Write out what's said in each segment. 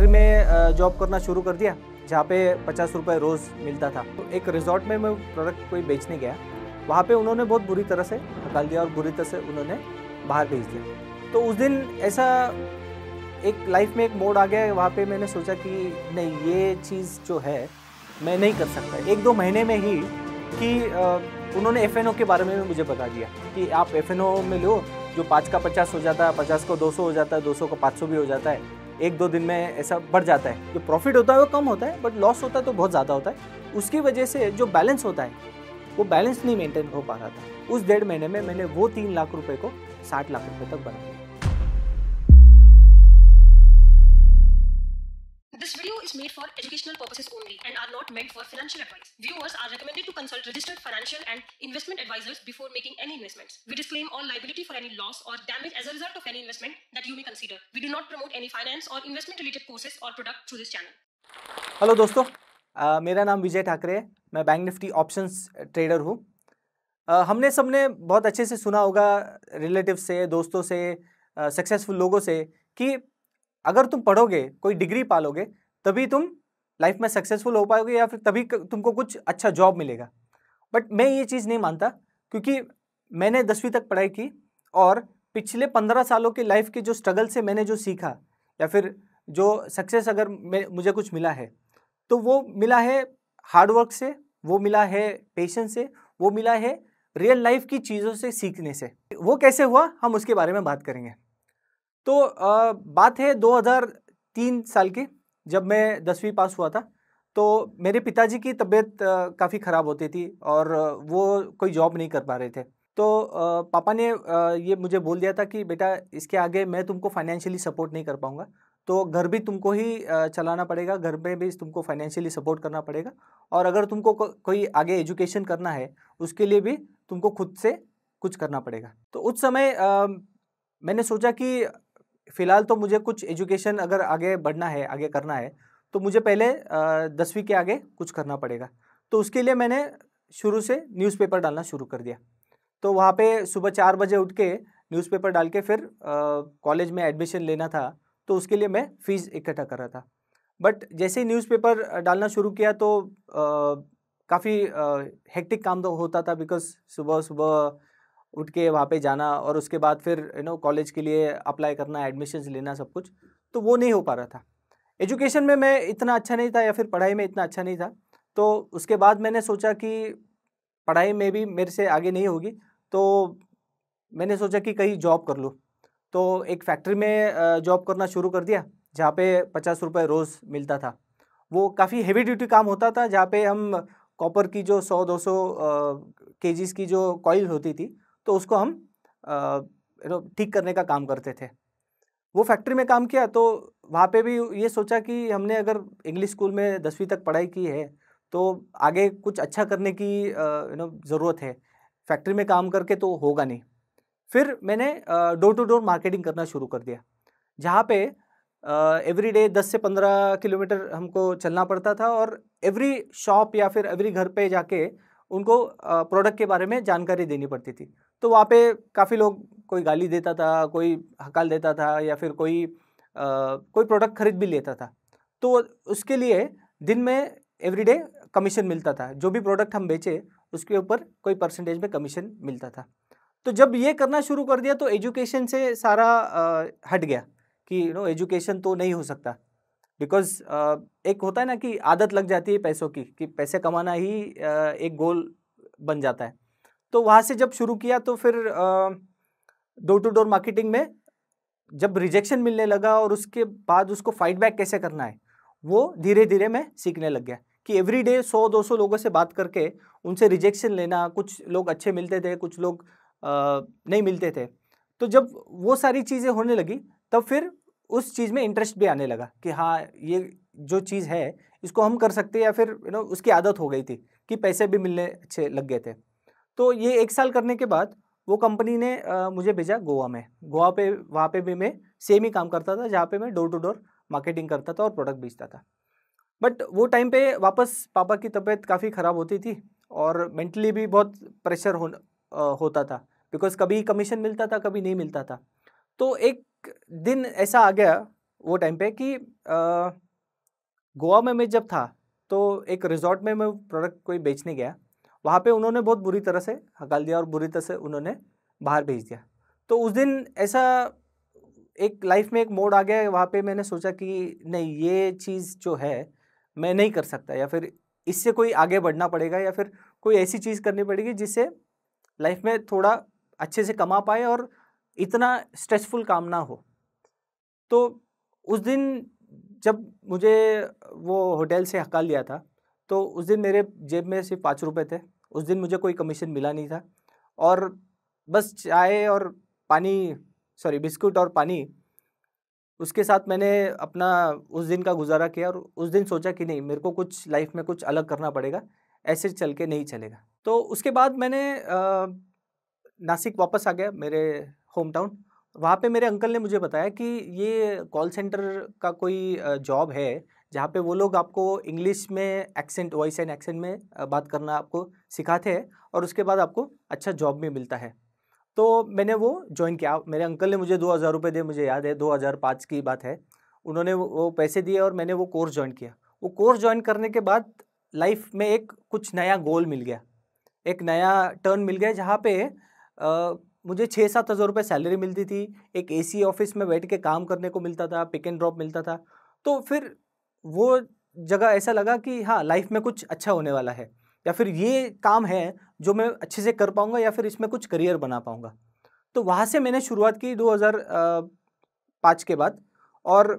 Factory में job करना शुरू कर दिया जहाँ पे पचास रुपये रोज़ मिलता था तो एक रिजॉर्ट में मैं प्रोडक्ट कोई बेचने गया वहाँ पे उन्होंने बहुत बुरी तरह से निकाल दिया और बुरी तरह से उन्होंने बाहर भेज दिया तो उस दिन ऐसा एक लाइफ में एक मोड आ गया वहाँ पे मैंने सोचा कि नहीं ये चीज़ जो है मैं नहीं कर सकता एक दो महीने में ही कि उन्होंने एफ के बारे में मुझे बता दिया कि आप एफ में लो जो पाँच का पचास हो जाता है पचास का दो सौ हो जाता है दो सौ का पाँच सौ भी हो जाता है एक दो दिन में ऐसा बढ़ जाता है जो प्रॉफिट होता है वो कम होता है बट लॉस होता है तो बहुत ज़्यादा होता है उसकी वजह से जो बैलेंस होता है वो बैलेंस नहीं मेंटेन हो पा रहा था उस डेढ़ महीने में मैंने वो तीन लाख रुपए को साठ लाख रुपए तक बढ़ाया statements made for educational purposes only and are not meant for financial advice. Viewers are recommended to consult registered financial and investment advisors before making any investments. We disclaim all liability for any loss or damage as a result of any investment that you may consider. We do not promote any finance or investment related courses or product through this channel. Hello दोस्तों uh, मेरा नाम विजय ठाकरे है मैं bank Nifty options trader हूँ uh, हमने सबने बहुत अच्छे से सुना होगा रिलेटिव से दोस्तों से सक्सेसफुल uh, लोगों से कि अगर तुम पढ़ोगे कोई डिग्री पालोगे तभी तुम लाइफ में सक्सेसफुल हो पाओगे या फिर तभी तुमको कुछ अच्छा जॉब मिलेगा बट मैं ये चीज़ नहीं मानता क्योंकि मैंने दसवीं तक पढ़ाई की और पिछले पंद्रह सालों के लाइफ के जो स्ट्रगल से मैंने जो सीखा या फिर जो सक्सेस अगर मुझे कुछ मिला है तो वो मिला है हार्डवर्क से वो मिला है पेशेंस से वो मिला है रियल लाइफ की चीज़ों से सीखने से वो कैसे हुआ हम उसके बारे में बात करेंगे तो आ, बात है 2003 साल की जब मैं दसवीं पास हुआ था तो मेरे पिताजी की तबीयत काफ़ी ख़राब होती थी और वो कोई जॉब नहीं कर पा रहे थे तो पापा ने ये मुझे बोल दिया था कि बेटा इसके आगे मैं तुमको फाइनेंशियली सपोर्ट नहीं कर पाऊँगा तो घर भी तुमको ही चलाना पड़ेगा घर में भी तुमको फाइनेंशियली सपोर्ट करना पड़ेगा और अगर तुमको को, कोई आगे एजुकेशन करना है उसके लिए भी तुमको खुद से कुछ करना पड़ेगा तो उस समय आ, मैंने सोचा कि फ़िलहाल तो मुझे कुछ एजुकेशन अगर आगे बढ़ना है आगे करना है तो मुझे पहले दसवीं के आगे कुछ करना पड़ेगा तो उसके लिए मैंने शुरू से न्यूज़पेपर डालना शुरू कर दिया तो वहाँ पे सुबह चार बजे उठ के न्यूज़पेपर डाल के फिर कॉलेज में एडमिशन लेना था तो उसके लिए मैं फ़ीस इकट्ठा कर रहा था बट जैसे ही न्यूज़पेपर डालना शुरू किया तो काफ़ी हेक्टिक काम तो होता था बिकॉज सुबह सुबह उठ के वहाँ पे जाना और उसके बाद फिर यू नो कॉलेज के लिए अप्लाई करना एडमिशन्स लेना सब कुछ तो वो नहीं हो पा रहा था एजुकेशन में मैं इतना अच्छा नहीं था या फिर पढ़ाई में इतना अच्छा नहीं था तो उसके बाद मैंने सोचा कि पढ़ाई में भी मेरे से आगे नहीं होगी तो मैंने सोचा कि कहीं जॉब कर लूँ तो एक फैक्ट्री में जॉब करना शुरू कर दिया जहाँ पे पचास रुपये रोज़ मिलता था वो काफ़ी हेवी ड्यूटी काम होता था जहाँ पे हम कॉपर की जो सौ दो सौ केजीज की जो कॉयल होती थी तो उसको हम यू नो ठीक करने का काम करते थे वो फैक्ट्री में काम किया तो वहाँ पे भी ये सोचा कि हमने अगर इंग्लिश स्कूल में दसवीं तक पढ़ाई की है तो आगे कुछ अच्छा करने की यू नो ज़रूरत है फैक्ट्री में काम करके तो होगा नहीं फिर मैंने डोर टू डोर मार्केटिंग करना शुरू कर दिया जहाँ पे एवरी डे दस से पंद्रह किलोमीटर हमको चलना पड़ता था और एवरी शॉप या फिर एवरी घर पे जाके उनको प्रोडक्ट के बारे में जानकारी देनी पड़ती थी तो वहाँ पे काफ़ी लोग कोई गाली देता था कोई हकाल देता था या फिर कोई आ, कोई प्रोडक्ट खरीद भी लेता था तो उसके लिए दिन में एवरीडे कमीशन मिलता था जो भी प्रोडक्ट हम बेचे उसके ऊपर कोई परसेंटेज में कमीशन मिलता था तो जब ये करना शुरू कर दिया तो एजुकेशन से सारा आ, हट गया कि यू नो एजुकेशन तो नहीं हो सकता बिकॉज एक होता है ना कि आदत लग जाती है पैसों की कि पैसे कमाना ही आ, एक गोल बन जाता है तो वहाँ से जब शुरू किया तो फिर डोर टू डोर मार्केटिंग में जब रिजेक्शन मिलने लगा और उसके बाद उसको फाइट बैक कैसे करना है वो धीरे धीरे मैं सीखने लग गया कि एवरी डे सौ दो सौ लोगों से बात करके उनसे रिजेक्शन लेना कुछ लोग अच्छे मिलते थे कुछ लोग आ, नहीं मिलते थे तो जब वो सारी चीज़ें होने लगी तब फिर उस चीज़ में इंटरेस्ट भी आने लगा कि हाँ ये जो चीज़ है इसको हम कर सकते या फिर यू नो उसकी आदत हो गई थी कि पैसे भी मिलने अच्छे लग गए थे तो ये एक साल करने के बाद वो कंपनी ने आ, मुझे भेजा गोवा में गोवा पे वहाँ पे भी मैं सेम ही काम करता था जहाँ पे मैं डोर टू डोर मार्केटिंग करता था और प्रोडक्ट बेचता था बट वो टाइम पे वापस पापा की तबीयत काफ़ी ख़राब होती थी और मेंटली भी बहुत प्रेशर हो, आ, होता था बिकॉज कभी कमीशन मिलता था कभी नहीं मिलता था तो एक दिन ऐसा आ गया वो टाइम पे कि गोवा में मैं जब था तो एक रिजॉर्ट में मैं प्रोडक्ट कोई बेचने गया वहाँ पे उन्होंने बहुत बुरी तरह से हकाल दिया और बुरी तरह से उन्होंने बाहर भेज दिया तो उस दिन ऐसा एक लाइफ में एक मोड आ गया वहाँ पे मैंने सोचा कि नहीं ये चीज़ जो है मैं नहीं कर सकता या फिर इससे कोई आगे बढ़ना पड़ेगा या फिर कोई ऐसी चीज़ करनी पड़ेगी जिससे लाइफ में थोड़ा अच्छे से कमा पाए और इतना स्ट्रेसफुल काम ना हो तो उस दिन जब मुझे वो होटल से हका लिया था तो उस दिन मेरे जेब में सिर्फ पाँच रुपये थे उस दिन मुझे कोई कमीशन मिला नहीं था और बस चाय और पानी सॉरी बिस्कुट और पानी उसके साथ मैंने अपना उस दिन का गुजारा किया और उस दिन सोचा कि नहीं मेरे को कुछ लाइफ में कुछ अलग करना पड़ेगा ऐसे चल के नहीं चलेगा तो उसके बाद मैंने आ, नासिक वापस आ गया मेरे होम टाउन वहाँ पे मेरे अंकल ने मुझे बताया कि ये कॉल सेंटर का कोई जॉब है जहाँ पे वो लोग आपको इंग्लिश में एक्सेंट वॉइस एंड एक्सेंट में बात करना आपको सिखाते हैं और उसके बाद आपको अच्छा जॉब भी मिलता है तो मैंने वो ज्वाइन किया मेरे अंकल ने मुझे दो हज़ार रुपये दिए मुझे याद है दो हज़ार पाँच की बात है उन्होंने वो पैसे दिए और मैंने वो कोर्स ज्वाइन किया वो कोर्स ज्वाइन करने के बाद लाइफ में एक कुछ नया गोल मिल गया एक नया टर्न मिल गया जहाँ पे आ, मुझे छः सात हज़ार रुपये सैलरी मिलती थी एक एसी ऑफिस में बैठ के काम करने को मिलता था पिक एंड ड्रॉप मिलता था तो फिर वो जगह ऐसा लगा कि हाँ लाइफ में कुछ अच्छा होने वाला है या फिर ये काम है जो मैं अच्छे से कर पाऊँगा या फिर इसमें कुछ करियर बना पाऊँगा तो वहाँ से मैंने शुरुआत की दो के बाद और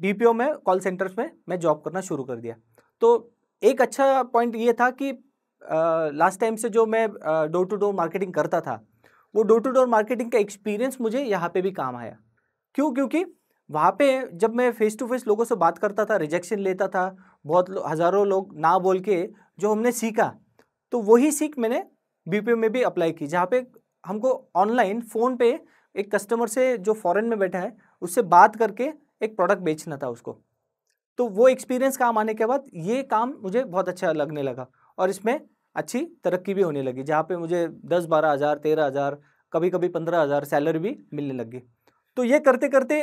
बी में कॉल सेंटर्स में मैं जॉब करना शुरू कर दिया तो एक अच्छा पॉइंट ये था कि लास्ट टाइम से जो मैं डोर टू डोर मार्केटिंग करता था वो डोर टू डोर मार्केटिंग का एक्सपीरियंस मुझे यहाँ पे भी काम आया क्यों क्योंकि वहाँ पे जब मैं फेस टू फेस लोगों से बात करता था रिजेक्शन लेता था बहुत लो, हज़ारों लोग ना बोल के जो हमने सीखा तो वही सीख मैंने बी में भी अप्लाई की जहाँ पे हमको ऑनलाइन फ़ोन पे एक कस्टमर से जो फॉरेन में बैठा है उससे बात करके एक प्रोडक्ट बेचना था उसको तो वो एक्सपीरियंस काम आने के बाद ये काम मुझे बहुत अच्छा लगने लगा और इसमें अच्छी तरक्की भी होने लगी जहाँ पे मुझे दस बारह हज़ार तेरह हज़ार कभी कभी पंद्रह हज़ार सैलरी भी मिलने लगी तो ये करते करते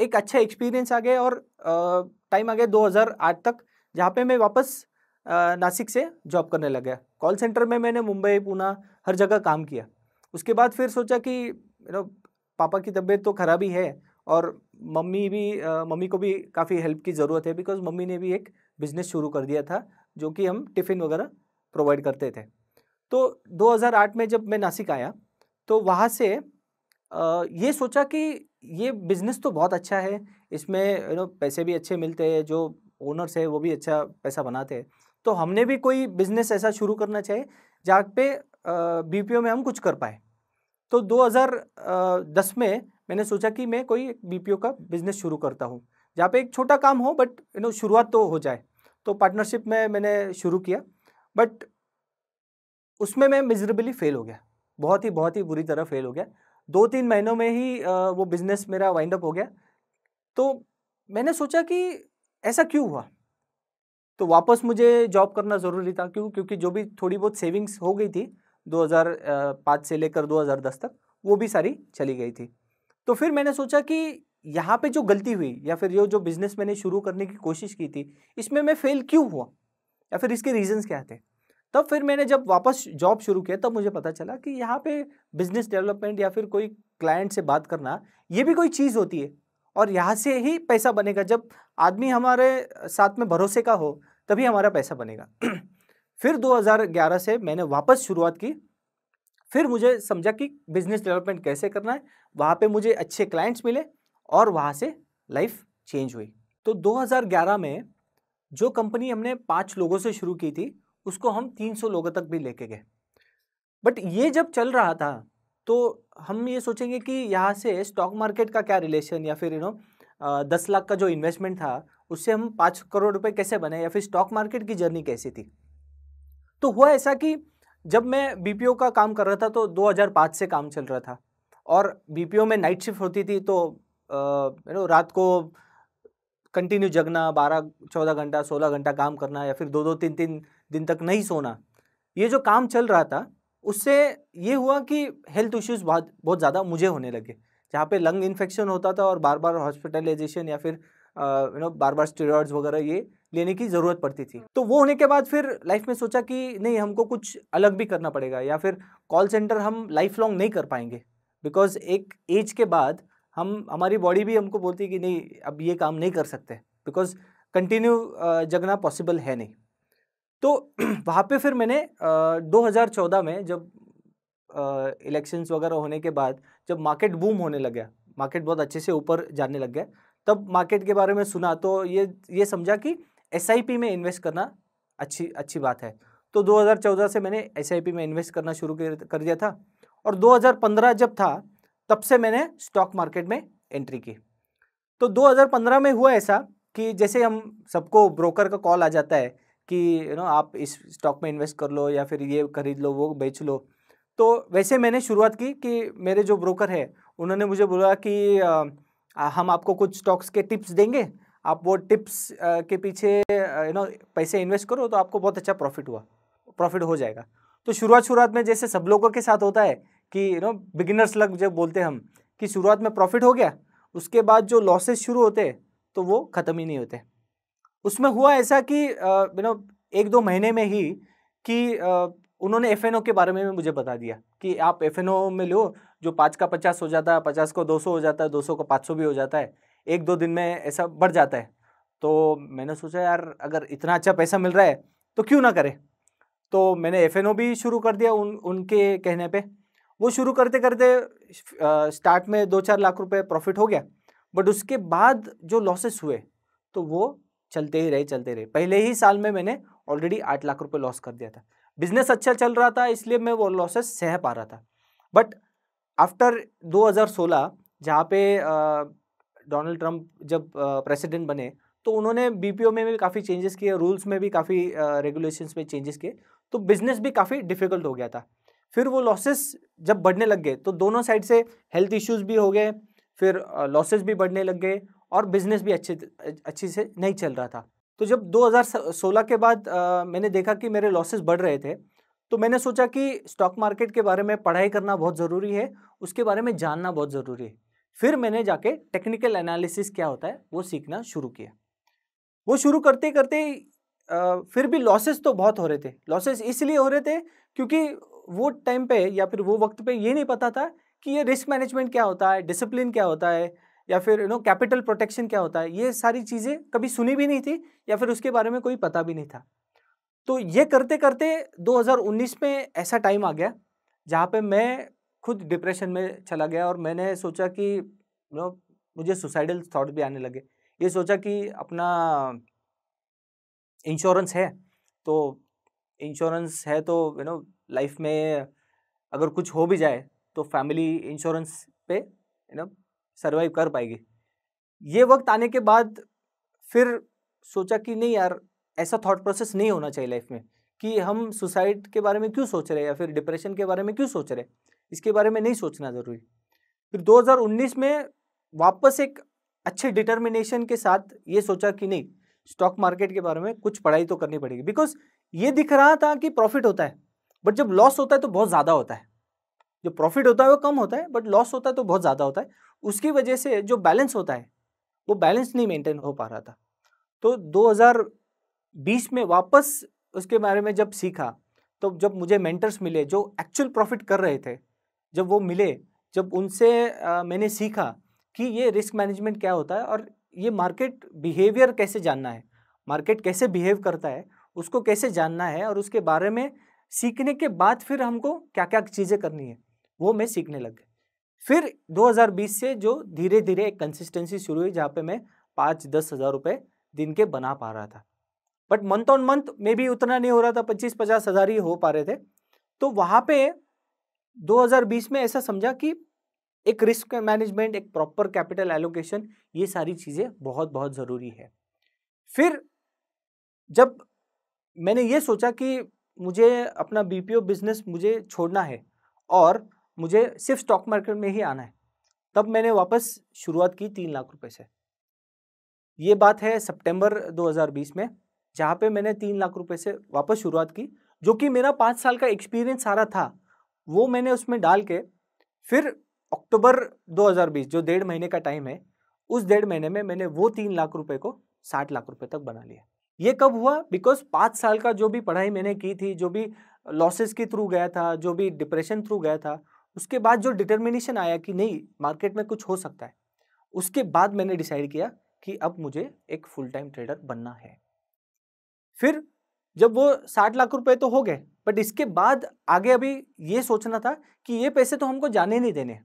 एक अच्छा एक्सपीरियंस आ गया और टाइम आ गया 2008 तक जहाँ पे मैं वापस नासिक से जॉब करने लग गया कॉल सेंटर में मैंने मुंबई पूना हर जगह काम किया उसके बाद फिर सोचा कि यू नो पापा की तबीयत तो ख़राब ही है और मम्मी भी मम्मी को भी काफ़ी हेल्प की ज़रूरत है बिकॉज मम्मी ने भी एक बिज़नेस शुरू कर दिया था जो कि हम टिफ़िन वगैरह प्रोवाइड करते थे तो 2008 में जब मैं नासिक आया तो वहाँ से ये सोचा कि ये बिज़नेस तो बहुत अच्छा है इसमें यू नो पैसे भी अच्छे मिलते हैं जो ओनर्स है वो भी अच्छा पैसा बनाते हैं तो हमने भी कोई बिज़नेस ऐसा शुरू करना चाहिए जहाँ पे बी में हम कुछ कर पाए तो 2010 में मैंने सोचा कि मैं कोई बी का बिज़नेस शुरू करता हूँ जहाँ पे एक छोटा काम हो बट यू नो शुरुआत तो हो जाए तो पार्टनरशिप में मैंने शुरू किया बट उसमें मैं मिजरेबली फेल हो गया बहुत ही बहुत ही बुरी तरह फेल हो गया दो तीन महीनों में ही वो बिज़नेस मेरा वाइंड अप हो गया तो मैंने सोचा कि ऐसा क्यों हुआ तो वापस मुझे जॉब करना ज़रूरी था क्यों क्योंकि जो भी थोड़ी बहुत सेविंग्स हो गई थी 2005 से लेकर 2010 तक वो भी सारी चली गई थी तो फिर मैंने सोचा कि यहाँ पे जो गलती हुई या फिर जो जो बिज़नेस मैंने शुरू करने की कोशिश की थी इसमें मैं फ़ेल क्यों हुआ या फिर इसके रीजंस क्या थे तब फिर मैंने जब वापस जॉब शुरू किया तब मुझे पता चला कि यहाँ पे बिजनेस डेवलपमेंट या फिर कोई क्लाइंट से बात करना ये भी कोई चीज़ होती है और यहाँ से ही पैसा बनेगा जब आदमी हमारे साथ में भरोसे का हो तभी हमारा पैसा बनेगा फिर 2011 से मैंने वापस शुरुआत की फिर मुझे समझा कि बिजनेस डेवलपमेंट कैसे करना है वहाँ पे मुझे अच्छे क्लाइंट्स मिले और वहाँ से लाइफ चेंज हुई तो 2011 में जो कंपनी हमने पाँच लोगों से शुरू की थी उसको हम 300 लोगों तक भी लेके गए बट ये जब चल रहा था तो हम ये सोचेंगे कि यहाँ से स्टॉक मार्केट का क्या रिलेशन या फिर यू नो दस लाख का जो इन्वेस्टमेंट था उससे हम पाँच करोड़ रुपए कैसे बने या फिर स्टॉक मार्केट की जर्नी कैसी थी तो हुआ ऐसा कि जब मैं बीपीओ का काम कर रहा था तो 2005 से काम चल रहा था और बीपीओ में नाइट शिफ्ट होती थी तो यू नो रात को कंटिन्यू जगना बारह चौदह घंटा सोलह घंटा काम करना या फिर दो दो तीन तीन दिन तक नहीं सोना ये जो काम चल रहा था उससे ये हुआ कि हेल्थ इश्यूज बहुत बहुत ज़्यादा मुझे होने लगे जहाँ पे लंग इन्फेक्शन होता था और बार बार हॉस्पिटलाइजेशन या फिर यू नो बार बार स्टेरॉयड्स वगैरह ये लेने की ज़रूरत पड़ती थी तो वो होने के बाद फिर लाइफ में सोचा कि नहीं हमको कुछ अलग भी करना पड़ेगा या फिर कॉल सेंटर हम लाइफ लॉन्ग नहीं कर पाएंगे बिकॉज एक एज के बाद हम हमारी बॉडी भी हमको बोलती है कि नहीं अब ये काम नहीं कर सकते बिकॉज कंटिन्यू जगना पॉसिबल है नहीं तो वहाँ पे फिर मैंने दो हज़ार चौदह में जब इलेक्शंस वगैरह होने के बाद जब मार्केट बूम होने लग गया मार्केट बहुत अच्छे से ऊपर जाने लग गया तब मार्केट के बारे में सुना तो ये ये समझा कि एस में इन्वेस्ट करना अच्छी अच्छी बात है तो 2014 से मैंने एस में इन्वेस्ट करना शुरू कर दिया था और 2015 जब था तब से मैंने स्टॉक मार्केट में एंट्री की तो 2015 में हुआ ऐसा कि जैसे हम सबको ब्रोकर का कॉल आ जाता है कि यू नो आप इस स्टॉक में इन्वेस्ट कर लो या फिर ये खरीद लो वो बेच लो तो वैसे मैंने शुरुआत की कि मेरे जो ब्रोकर है उन्होंने मुझे बोला कि हम आपको कुछ स्टॉक्स के टिप्स देंगे आप वो टिप्स के पीछे यू नो पैसे इन्वेस्ट करो तो आपको बहुत अच्छा प्रॉफिट हुआ प्रॉफिट हो जाएगा तो शुरुआत शुरुआत में जैसे सब लोगों के साथ होता है कि यू नो बिगिनर्स लग जब बोलते हैं हम कि शुरुआत में प्रॉफिट हो गया उसके बाद जो लॉसेस शुरू होते हैं तो वो ख़त्म ही नहीं होते उसमें हुआ ऐसा कि यू नो एक दो महीने में ही कि उन्होंने एफ के बारे में मुझे बता दिया कि आप एफ में लो जो पाँच का पचास हो जाता है पचास को दो सौ हो जाता है दो सौ का पाँच सौ भी हो जाता है एक दो दिन में ऐसा बढ़ जाता है तो मैंने सोचा यार अगर इतना अच्छा पैसा मिल रहा है तो क्यों ना करें तो मैंने एफ भी शुरू कर दिया उन उनके कहने पर वो शुरू करते करते स्टार्ट में दो चार लाख रुपये प्रॉफिट हो गया बट उसके बाद जो लॉसेस हुए तो वो चलते ही रहे चलते रहे पहले ही साल में मैंने ऑलरेडी आठ लाख रुपये लॉस कर दिया था बिजनेस अच्छा चल रहा था इसलिए मैं वो लॉसेस सह पा रहा था बट आफ्टर 2016 जहाँ पे डोनाल्ड ट्रंप जब प्रेसिडेंट बने तो उन्होंने बीपीओ में भी काफ़ी चेंजेस किए रूल्स में भी काफ़ी रेगुलेशंस में चेंजेस किए तो बिजनेस भी काफ़ी डिफिकल्ट हो गया था फिर वो लॉसेस जब बढ़ने लग गए तो दोनों साइड से हेल्थ इश्यूज भी हो गए फिर लॉसेस भी बढ़ने लग गए और बिज़नेस भी अच्छे अच्छी से नहीं चल रहा था तो जब 2016 के बाद आ, मैंने देखा कि मेरे लॉसेस बढ़ रहे थे तो मैंने सोचा कि स्टॉक मार्केट के बारे में पढ़ाई करना बहुत ज़रूरी है उसके बारे में जानना बहुत ज़रूरी है फिर मैंने जाके टेक्निकल एनालिसिस क्या होता है वो सीखना शुरू किया वो शुरू करते करते आ, फिर भी लॉसेस तो बहुत हो रहे थे लॉसेस इसलिए हो रहे थे क्योंकि वो टाइम पे या फिर वो वक्त पे ये नहीं पता था कि ये रिस्क मैनेजमेंट क्या होता है डिसिप्लिन क्या होता है या फिर यू नो कैपिटल प्रोटेक्शन क्या होता है ये सारी चीज़ें कभी सुनी भी नहीं थी या फिर उसके बारे में कोई पता भी नहीं था तो ये करते करते 2019 में ऐसा टाइम आ गया जहाँ पे मैं खुद डिप्रेशन में चला गया और मैंने सोचा कि यू नो मुझे सुसाइडल थाट भी आने लगे ये सोचा कि अपना इंश्योरेंस है तो इंश्योरेंस है तो यू नो लाइफ में अगर कुछ हो भी जाए तो फैमिली इंश्योरेंस पे यू नो सर्वाइव कर पाएगी ये वक्त आने के बाद फिर सोचा कि नहीं यार ऐसा थॉट प्रोसेस नहीं होना चाहिए लाइफ में कि हम सुसाइड के बारे में क्यों सोच रहे हैं या फिर डिप्रेशन के बारे में क्यों सोच रहे हैं इसके बारे में नहीं सोचना ज़रूरी फिर 2019 में वापस एक अच्छे डिटर्मिनेशन के साथ ये सोचा कि नहीं स्टॉक मार्केट के बारे में कुछ पढ़ाई तो करनी पड़ेगी बिकॉज ये दिख रहा था कि प्रॉफिट होता है बट जब लॉस होता है तो बहुत ज़्यादा होता है जो प्रॉफिट होता है वो कम होता है बट लॉस होता है तो बहुत ज़्यादा होता है उसकी वजह से जो बैलेंस होता है वो बैलेंस नहीं मेंटेन हो पा रहा था तो 2020 में वापस उसके बारे में जब सीखा तो जब मुझे मेंटर्स मिले जो एक्चुअल प्रॉफिट कर रहे थे जब वो मिले जब उनसे आ, मैंने सीखा कि ये रिस्क मैनेजमेंट क्या होता है और ये मार्केट बिहेवियर कैसे जानना है मार्केट कैसे बिहेव करता है उसको कैसे जानना है और उसके बारे में सीखने के बाद फिर हमको क्या क्या चीज़ें करनी है वो मैं सीखने लग गया फिर 2020 से जो धीरे धीरे एक कंसिस्टेंसी शुरू हुई जहाँ पे मैं पाँच दस हज़ार रुपये दिन के बना पा रहा था बट मंथ ऑन मंथ में भी उतना नहीं हो रहा था पच्चीस पचास हज़ार ही हो पा रहे थे तो वहाँ पे 2020 में ऐसा समझा कि एक रिस्क मैनेजमेंट एक प्रॉपर कैपिटल एलोकेशन ये सारी चीज़ें बहुत बहुत ज़रूरी है फिर जब मैंने ये सोचा कि मुझे अपना बी बिजनेस मुझे छोड़ना है और मुझे सिर्फ स्टॉक मार्केट में ही आना है तब मैंने वापस शुरुआत की तीन लाख रुपए से ये बात है सितंबर 2020 में जहाँ पे मैंने तीन लाख रुपए से वापस शुरुआत की जो कि मेरा पाँच साल का एक्सपीरियंस सारा था वो मैंने उसमें डाल के फिर अक्टूबर 2020 जो डेढ़ महीने का टाइम है उस डेढ़ महीने में मैंने वो तीन लाख रुपए को साठ लाख रुपए तक बना लिया ये कब हुआ बिकॉज पाँच साल का जो भी पढ़ाई मैंने की थी जो भी लॉसेस के थ्रू गया था जो भी डिप्रेशन थ्रू गया था उसके बाद जो डिटर्मिनेशन आया कि नहीं मार्केट में कुछ हो सकता है उसके बाद मैंने डिसाइड किया कि अब मुझे एक फुल टाइम ट्रेडर बनना है फिर जब वो साठ लाख रुपए तो हो गए बट इसके बाद आगे अभी ये सोचना था कि ये पैसे तो हमको जाने नहीं देने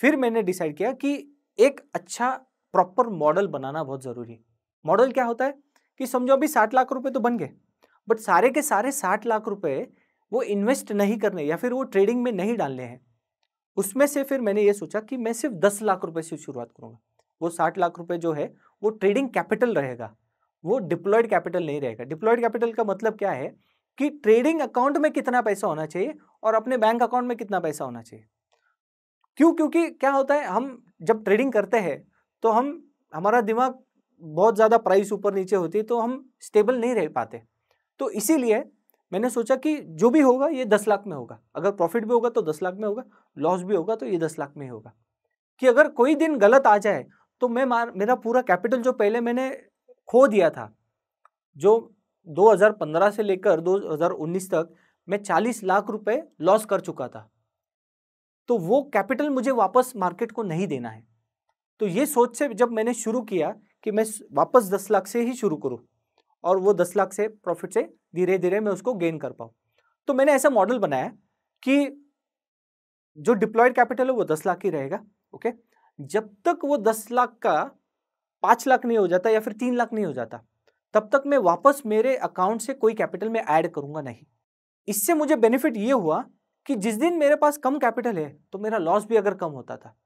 फिर मैंने डिसाइड किया कि एक अच्छा प्रॉपर मॉडल बनाना बहुत ज़रूरी है मॉडल क्या होता है कि समझो अभी साठ लाख रुपए तो बन गए बट सारे के सारे साठ लाख रुपए वो इन्वेस्ट नहीं करने या फिर वो ट्रेडिंग में नहीं डालने हैं उसमें से फिर मैंने ये सोचा कि मैं सिर्फ दस लाख रुपए से शुरुआत करूँगा वो साठ लाख रुपए जो है वो ट्रेडिंग कैपिटल रहेगा वो डिप्लॉयड कैपिटल नहीं रहेगा डिप्लॉयड कैपिटल का मतलब क्या है कि ट्रेडिंग अकाउंट में कितना पैसा होना चाहिए और अपने बैंक अकाउंट में कितना पैसा होना चाहिए क्यों क्योंकि क्या होता है हम जब ट्रेडिंग करते हैं तो हम हमारा दिमाग बहुत ज़्यादा प्राइस ऊपर नीचे होती है तो हम स्टेबल नहीं रह पाते तो इसीलिए मैंने सोचा कि जो भी होगा ये दस लाख में होगा अगर प्रॉफिट भी होगा तो दस लाख में होगा लॉस भी होगा तो ये दस लाख में होगा कि अगर कोई दिन गलत आ जाए तो मैं मार मेरा पूरा कैपिटल जो पहले मैंने खो दिया था जो 2015 से लेकर 2019 तक मैं 40 लाख रुपए लॉस कर चुका था तो वो कैपिटल मुझे वापस मार्केट को नहीं देना है तो ये सोच से जब मैंने शुरू किया कि मैं वापस 10 लाख से ही शुरू करूँ और वो दस लाख से प्रॉफिट से धीरे धीरे मैं उसको गेन कर पाऊँ तो मैंने ऐसा मॉडल बनाया कि जो डिप्लॉयड कैपिटल है वो दस लाख ही रहेगा ओके जब तक वो दस लाख का पाँच लाख नहीं हो जाता या फिर तीन लाख नहीं हो जाता तब तक मैं वापस मेरे अकाउंट से कोई कैपिटल में ऐड करूंगा नहीं इससे मुझे बेनिफिट ये हुआ कि जिस दिन मेरे पास कम कैपिटल है तो मेरा लॉस भी अगर कम होता था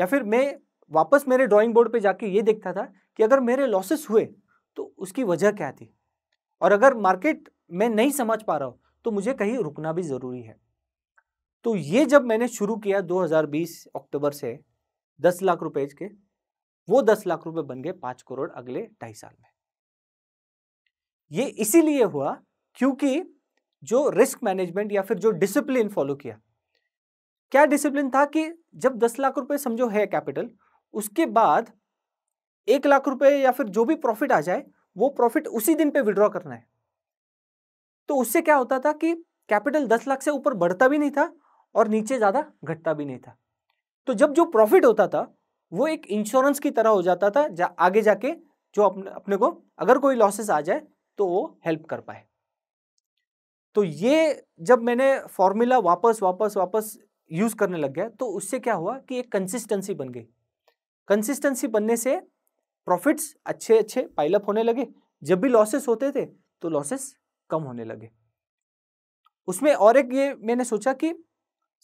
या फिर मैं वापस मेरे ड्राइंग बोर्ड पे जाके ये देखता था कि अगर मेरे लॉसेस हुए तो उसकी वजह क्या थी और अगर मार्केट में नहीं समझ पा रहा हूँ तो मुझे कहीं रुकना भी ज़रूरी है तो ये जब मैंने शुरू किया 2020 अक्टूबर से 10 लाख रुपए के वो 10 लाख रुपए बन गए 5 करोड़ अगले ढाई साल में ये इसीलिए हुआ क्योंकि जो रिस्क मैनेजमेंट या फिर जो डिसिप्लिन फॉलो किया क्या डिसिप्लिन था कि जब 10 लाख रुपए समझो है कैपिटल उसके बाद एक लाख रुपए या फिर जो भी प्रॉफिट आ जाए वो प्रॉफिट उसी दिन पे विड्रॉ करना है तो उससे क्या होता था कि कैपिटल दस लाख से ऊपर बढ़ता भी नहीं था और नीचे ज़्यादा घटता भी नहीं था तो जब जो प्रॉफिट होता था वो एक इंश्योरेंस की तरह हो जाता था जा, आगे जाके जो अपने अपने को अगर कोई लॉसेस आ जाए तो वो हेल्प कर पाए तो ये जब मैंने फॉर्मूला वापस वापस वापस यूज़ करने लग गया तो उससे क्या हुआ कि एक कंसिस्टेंसी बन गई कंसिस्टेंसी बनने से प्रॉफिट्स अच्छे अच्छे पाइलअप होने लगे जब भी लॉसेस होते थे तो लॉसेस कम होने लगे उसमें और एक ये मैंने सोचा कि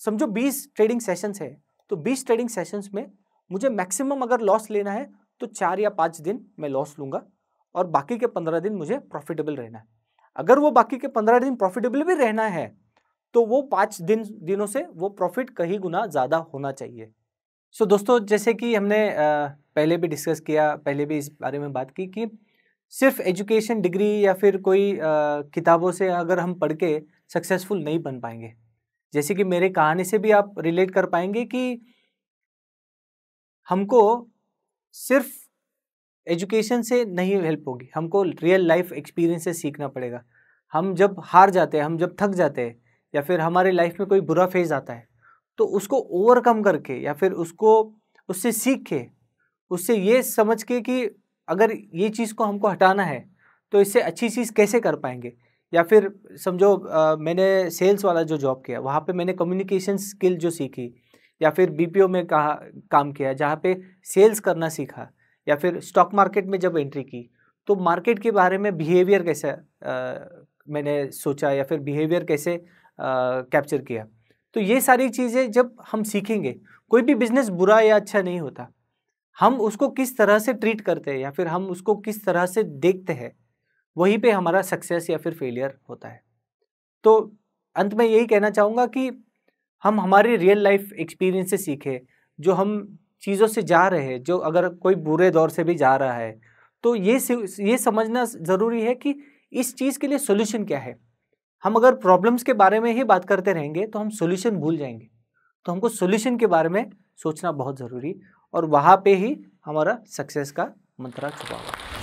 समझो बीस ट्रेडिंग सेशंस है तो 20 ट्रेडिंग सेशंस में मुझे मैक्सिमम अगर लॉस लेना है तो चार या पाँच दिन मैं लॉस लूँगा और बाकी के पंद्रह दिन मुझे प्रॉफिटेबल रहना है अगर वो बाकी के पंद्रह दिन प्रॉफिटेबल भी रहना है तो वो पाँच दिन दिनों से वो प्रॉफिट कहीं गुना ज़्यादा होना चाहिए सो so, दोस्तों जैसे कि हमने आ, पहले भी डिस्कस किया पहले भी इस बारे में बात की कि सिर्फ एजुकेशन डिग्री या फिर कोई किताबों से अगर हम पढ़ के सक्सेसफुल नहीं बन पाएंगे जैसे कि मेरे कहानी से भी आप रिलेट कर पाएंगे कि हमको सिर्फ एजुकेशन से नहीं हेल्प होगी हमको रियल लाइफ एक्सपीरियंस से सीखना पड़ेगा हम जब हार जाते हैं हम जब थक जाते हैं या फिर हमारे लाइफ में कोई बुरा फेज आता है तो उसको ओवरकम करके या फिर उसको उससे सीख के उससे ये समझ के कि अगर ये चीज़ को हमको हटाना है तो इससे अच्छी चीज़ कैसे कर पाएंगे या फिर समझो आ, मैंने सेल्स वाला जो जॉब किया वहाँ पे मैंने कम्युनिकेशन स्किल जो सीखी या फिर बीपीओ में कहा काम किया जहाँ पे सेल्स करना सीखा या फिर स्टॉक मार्केट में जब एंट्री की तो मार्केट के बारे में बिहेवियर कैसे आ, मैंने सोचा या फिर बिहेवियर कैसे कैप्चर किया तो ये सारी चीज़ें जब हम सीखेंगे कोई भी बिज़नेस बुरा या अच्छा नहीं होता हम उसको किस तरह से ट्रीट करते हैं या फिर हम उसको किस तरह से देखते हैं वहीं पे हमारा सक्सेस या फिर फेलियर होता है तो अंत में यही कहना चाहूँगा कि हम हमारे रियल लाइफ एक्सपीरियंस से सीखें जो हम चीज़ों से जा रहे हैं जो अगर कोई बुरे दौर से भी जा रहा है तो ये ये समझना ज़रूरी है कि इस चीज़ के लिए सोल्यूशन क्या है हम अगर प्रॉब्लम्स के बारे में ही बात करते रहेंगे तो हम सोल्यूशन भूल जाएंगे तो हमको सोल्यूशन के बारे में सोचना बहुत ज़रूरी और वहाँ पे ही हमारा सक्सेस का मंत्रा छुपा हुआ है